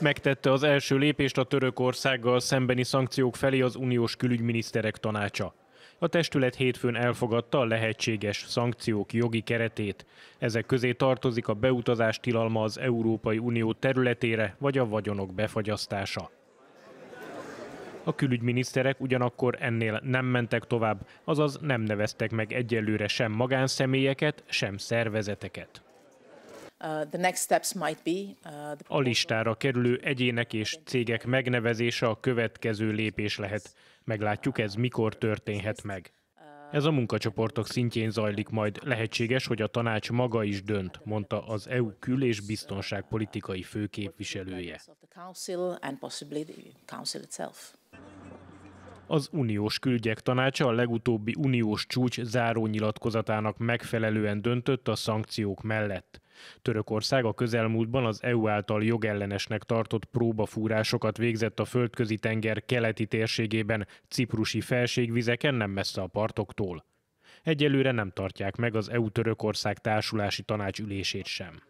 Megtette az első lépést a Törökországgal szembeni szankciók felé az uniós külügyminiszterek tanácsa. A testület hétfőn elfogadta a lehetséges szankciók jogi keretét. Ezek közé tartozik a beutazás tilalma az Európai Unió területére, vagy a vagyonok befagyasztása. A külügyminiszterek ugyanakkor ennél nem mentek tovább, azaz nem neveztek meg egyelőre sem magánszemélyeket, sem szervezeteket. Uh, uh, a listára kerülő egyének és cégek megnevezése a következő lépés lehet. Meglátjuk, ez mikor történhet meg. Ez a munkacsoportok szintjén zajlik majd. Lehetséges, hogy a tanács maga is dönt, mondta az EU kül- és biztonságpolitikai főképviselője. Az Uniós Külügyek Tanácsa a legutóbbi uniós csúcs zárónyilatkozatának megfelelően döntött a szankciók mellett. Törökország a közelmúltban az EU által jogellenesnek tartott próbafúrásokat végzett a földközi tenger keleti térségében, ciprusi felségvizeken nem messze a partoktól. Egyelőre nem tartják meg az EU-Törökország társulási tanács ülését sem.